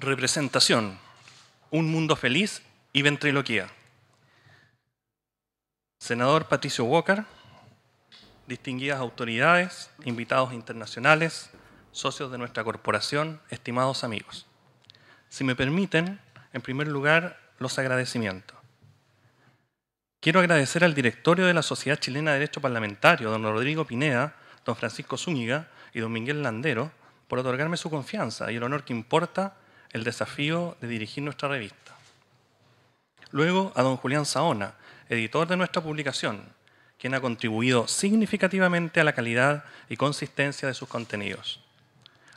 representación, un mundo feliz y ventriloquía. Senador Patricio Walker, distinguidas autoridades, invitados internacionales, socios de nuestra corporación, estimados amigos. Si me permiten, en primer lugar, los agradecimientos. Quiero agradecer al directorio de la Sociedad Chilena de Derecho Parlamentario, don Rodrigo Pineda, don Francisco Zúñiga y don Miguel Landero, por otorgarme su confianza y el honor que importa el desafío de dirigir nuestra revista. Luego a don Julián Saona, editor de nuestra publicación, quien ha contribuido significativamente a la calidad y consistencia de sus contenidos.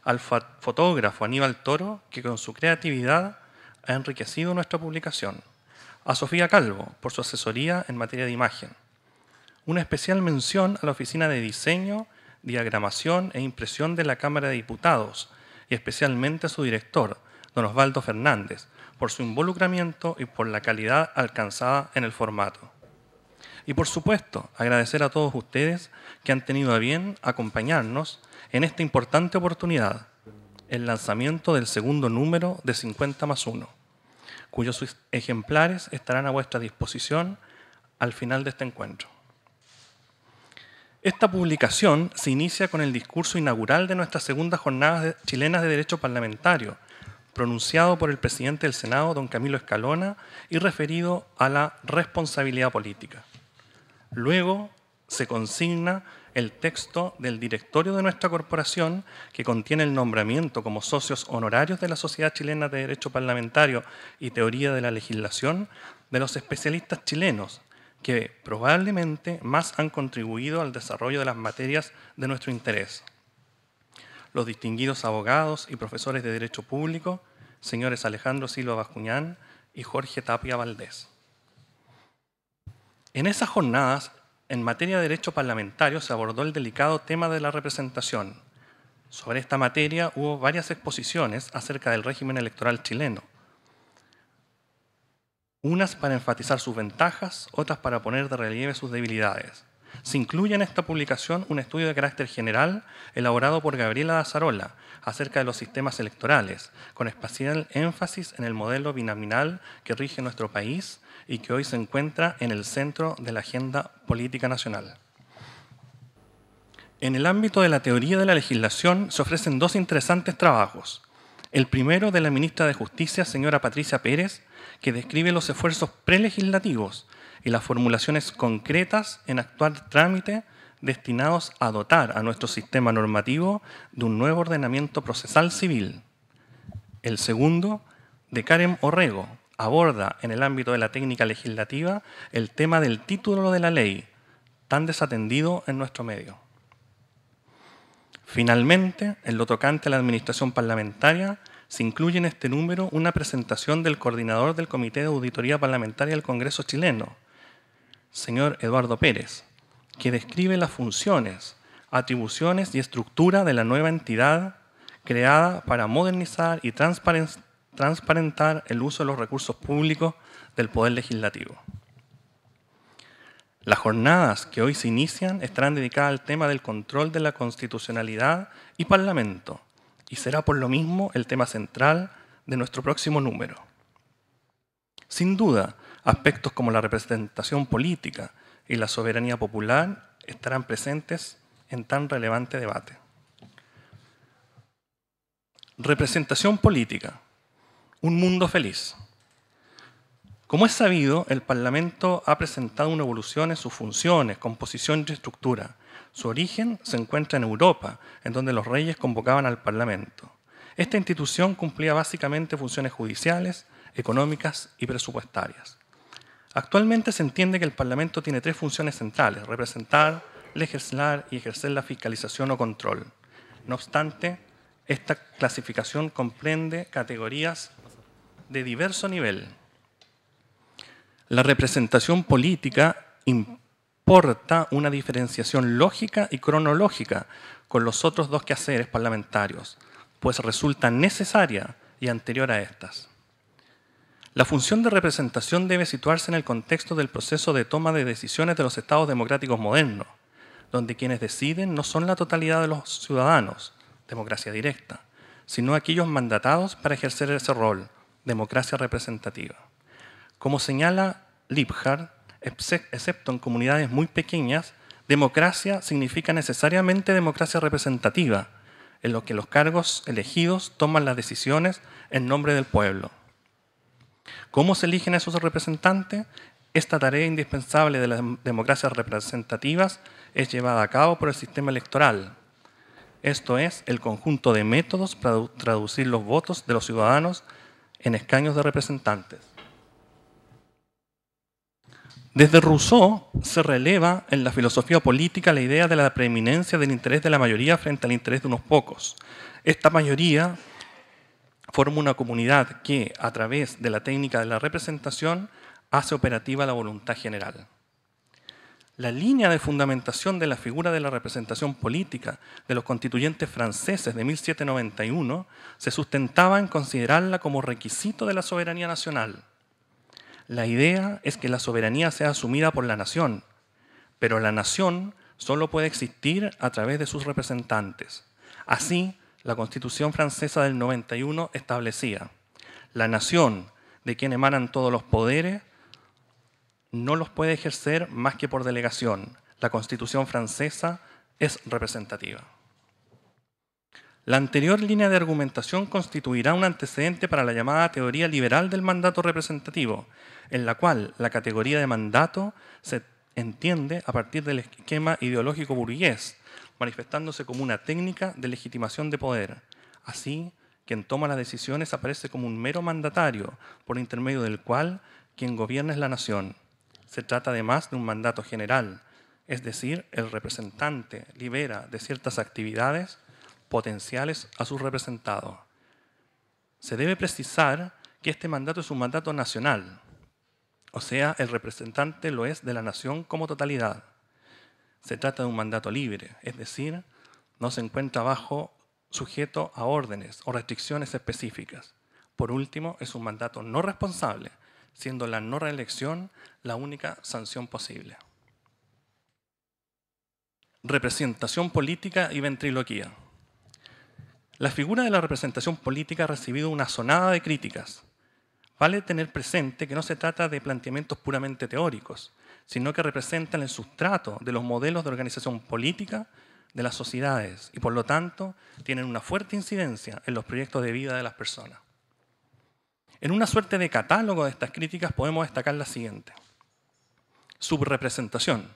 Al fotógrafo Aníbal Toro, que con su creatividad ha enriquecido nuestra publicación. A Sofía Calvo, por su asesoría en materia de imagen. Una especial mención a la Oficina de Diseño, Diagramación e Impresión de la Cámara de Diputados, y especialmente a su director, don Osvaldo Fernández, por su involucramiento y por la calidad alcanzada en el formato. Y por supuesto, agradecer a todos ustedes que han tenido a bien acompañarnos en esta importante oportunidad, el lanzamiento del segundo número de 50 más 1, cuyos ejemplares estarán a vuestra disposición al final de este encuentro. Esta publicación se inicia con el discurso inaugural de nuestras segundas jornadas chilenas de Derecho Parlamentario, pronunciado por el presidente del Senado, don Camilo Escalona, y referido a la responsabilidad política. Luego se consigna el texto del directorio de nuestra corporación, que contiene el nombramiento como socios honorarios de la Sociedad Chilena de Derecho Parlamentario y Teoría de la Legislación, de los especialistas chilenos, que probablemente más han contribuido al desarrollo de las materias de nuestro interés los distinguidos abogados y profesores de Derecho Público, señores Alejandro Silva Bascuñán y Jorge Tapia Valdés. En esas jornadas, en materia de derecho parlamentario, se abordó el delicado tema de la representación. Sobre esta materia hubo varias exposiciones acerca del régimen electoral chileno, unas para enfatizar sus ventajas, otras para poner de relieve sus debilidades. Se incluye en esta publicación un estudio de carácter general elaborado por Gabriela Dazarola acerca de los sistemas electorales, con especial énfasis en el modelo binominal que rige nuestro país y que hoy se encuentra en el centro de la agenda política nacional. En el ámbito de la teoría de la legislación se ofrecen dos interesantes trabajos. El primero de la ministra de Justicia, señora Patricia Pérez, que describe los esfuerzos prelegislativos y las formulaciones concretas en actual trámite destinados a dotar a nuestro sistema normativo de un nuevo ordenamiento procesal civil. El segundo, de Karen Orrego, aborda en el ámbito de la técnica legislativa el tema del título de la ley, tan desatendido en nuestro medio. Finalmente, en lo tocante a la administración parlamentaria, se incluye en este número una presentación del coordinador del Comité de Auditoría Parlamentaria del Congreso chileno, señor Eduardo Pérez, que describe las funciones, atribuciones y estructura de la nueva entidad creada para modernizar y transparentar el uso de los recursos públicos del Poder Legislativo. Las jornadas que hoy se inician estarán dedicadas al tema del control de la constitucionalidad y Parlamento, y será por lo mismo el tema central de nuestro próximo número. Sin duda, aspectos como la representación política y la soberanía popular estarán presentes en tan relevante debate. Representación política. Un mundo feliz. Como es sabido, el Parlamento ha presentado una evolución en sus funciones, composición y estructura. Su origen se encuentra en Europa, en donde los reyes convocaban al Parlamento. Esta institución cumplía básicamente funciones judiciales, económicas y presupuestarias. Actualmente se entiende que el Parlamento tiene tres funciones centrales, representar, legislar y ejercer la fiscalización o control. No obstante, esta clasificación comprende categorías de diverso nivel. La representación política importa una diferenciación lógica y cronológica con los otros dos quehaceres parlamentarios, pues resulta necesaria y anterior a estas. La función de representación debe situarse en el contexto del proceso de toma de decisiones de los estados democráticos modernos, donde quienes deciden no son la totalidad de los ciudadanos, democracia directa, sino aquellos mandatados para ejercer ese rol, democracia representativa. Como señala Liebhardt, excepto en comunidades muy pequeñas, democracia significa necesariamente democracia representativa, en lo que los cargos elegidos toman las decisiones en nombre del pueblo. ¿Cómo se eligen a esos representantes? Esta tarea indispensable de las democracias representativas es llevada a cabo por el sistema electoral. Esto es el conjunto de métodos para traducir los votos de los ciudadanos en escaños de representantes. Desde Rousseau se releva en la filosofía política la idea de la preeminencia del interés de la mayoría frente al interés de unos pocos. Esta mayoría forma una comunidad que, a través de la técnica de la representación, hace operativa la voluntad general. La línea de fundamentación de la figura de la representación política de los constituyentes franceses de 1791 se sustentaba en considerarla como requisito de la soberanía nacional. La idea es que la soberanía sea asumida por la nación, pero la nación solo puede existir a través de sus representantes. Así, la Constitución francesa del 91 establecía la nación de quien emanan todos los poderes no los puede ejercer más que por delegación. La Constitución francesa es representativa. La anterior línea de argumentación constituirá un antecedente para la llamada teoría liberal del mandato representativo, en la cual la categoría de mandato se entiende a partir del esquema ideológico burgués, manifestándose como una técnica de legitimación de poder. Así, quien toma las decisiones aparece como un mero mandatario, por intermedio del cual quien gobierna es la nación. Se trata además de un mandato general, es decir, el representante libera de ciertas actividades potenciales a su representado. Se debe precisar que este mandato es un mandato nacional, o sea, el representante lo es de la nación como totalidad. Se trata de un mandato libre, es decir, no se encuentra bajo sujeto a órdenes o restricciones específicas. Por último, es un mandato no responsable, siendo la no reelección la única sanción posible. Representación política y ventriloquía. La figura de la representación política ha recibido una sonada de críticas. Vale tener presente que no se trata de planteamientos puramente teóricos, sino que representan el sustrato de los modelos de organización política de las sociedades y por lo tanto tienen una fuerte incidencia en los proyectos de vida de las personas. En una suerte de catálogo de estas críticas podemos destacar la siguiente. Subrepresentación.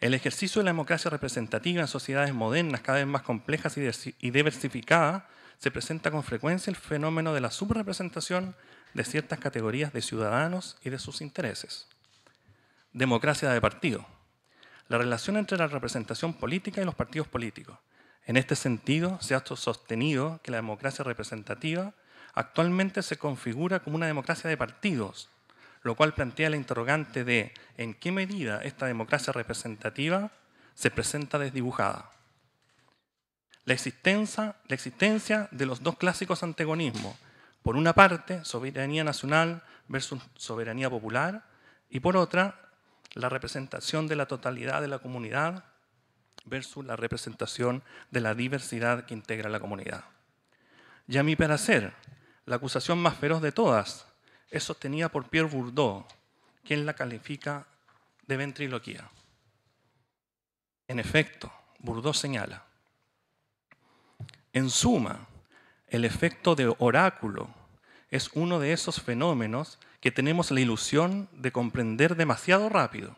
El ejercicio de la democracia representativa en sociedades modernas cada vez más complejas y diversificadas se presenta con frecuencia el fenómeno de la subrepresentación de ciertas categorías de ciudadanos y de sus intereses democracia de partido, la relación entre la representación política y los partidos políticos. En este sentido, se ha sostenido que la democracia representativa actualmente se configura como una democracia de partidos, lo cual plantea la interrogante de en qué medida esta democracia representativa se presenta desdibujada. La existencia, la existencia de los dos clásicos antagonismos, por una parte, soberanía nacional versus soberanía popular, y por otra, la representación de la totalidad de la comunidad versus la representación de la diversidad que integra la comunidad. Y a mi parecer, la acusación más feroz de todas es sostenida por Pierre Bourdieu, quien la califica de ventriloquía. En efecto, Bourdieu señala, en suma, el efecto de oráculo es uno de esos fenómenos que tenemos la ilusión de comprender demasiado rápido.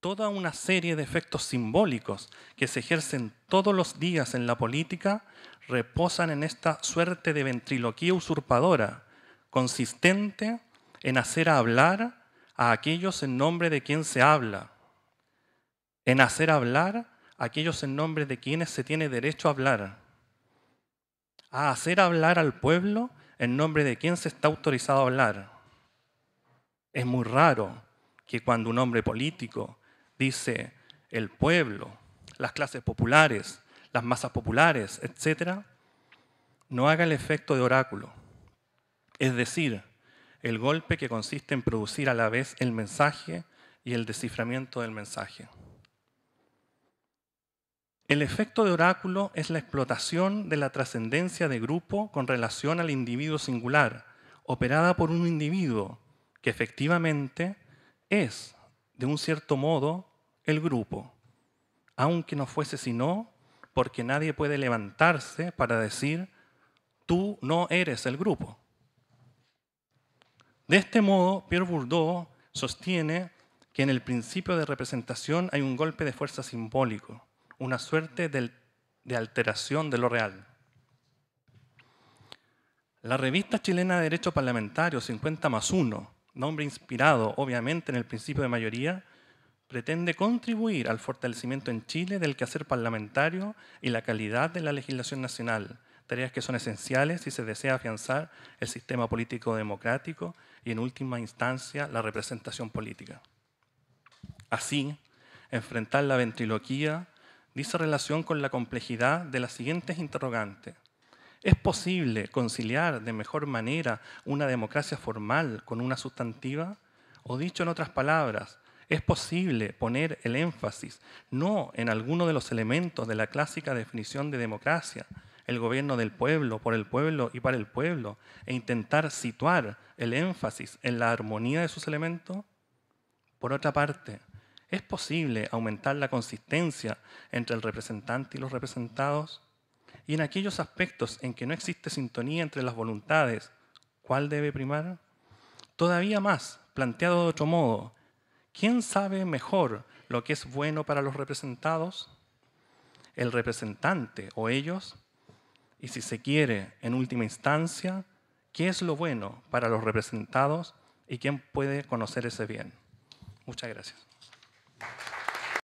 Toda una serie de efectos simbólicos que se ejercen todos los días en la política reposan en esta suerte de ventriloquía usurpadora, consistente en hacer hablar a aquellos en nombre de quien se habla, en hacer hablar a aquellos en nombre de quienes se tiene derecho a hablar, a hacer hablar al pueblo en nombre de quién se está autorizado a hablar. Es muy raro que cuando un hombre político dice el pueblo, las clases populares, las masas populares, etc., no haga el efecto de oráculo. Es decir, el golpe que consiste en producir a la vez el mensaje y el desciframiento del mensaje. El efecto de oráculo es la explotación de la trascendencia de grupo con relación al individuo singular, operada por un individuo que efectivamente es, de un cierto modo, el grupo, aunque no fuese sino porque nadie puede levantarse para decir, tú no eres el grupo. De este modo, Pierre Bourdieu sostiene que en el principio de representación hay un golpe de fuerza simbólico una suerte de, alteración de lo real. La revista chilena de Derecho Parlamentario 50 más 1, nombre inspirado obviamente en el principio de mayoría, pretende contribuir al fortalecimiento en Chile del quehacer parlamentario y la calidad de la legislación nacional, tareas que son esenciales si se desea afianzar el sistema político democrático y en última instancia la representación política. Así, enfrentar la ventriloquía dice relación con la complejidad de las siguientes interrogantes. ¿Es posible conciliar de mejor manera una democracia formal con una sustantiva? O dicho en otras palabras, ¿es posible poner el énfasis no en alguno de los elementos de la clásica definición de democracia, el gobierno del pueblo, por el pueblo y para el pueblo, e intentar situar el énfasis en la armonía de sus elementos? Por otra parte, ¿Es posible aumentar la consistencia entre el representante y los representados? Y en aquellos aspectos en que no existe sintonía entre las voluntades, ¿cuál debe primar? Todavía más, planteado de otro modo, ¿quién sabe mejor lo que es bueno para los representados? ¿El representante o ellos? Y si se quiere, en última instancia, ¿qué es lo bueno para los representados y quién puede conocer ese bien? Muchas gracias. Gracias.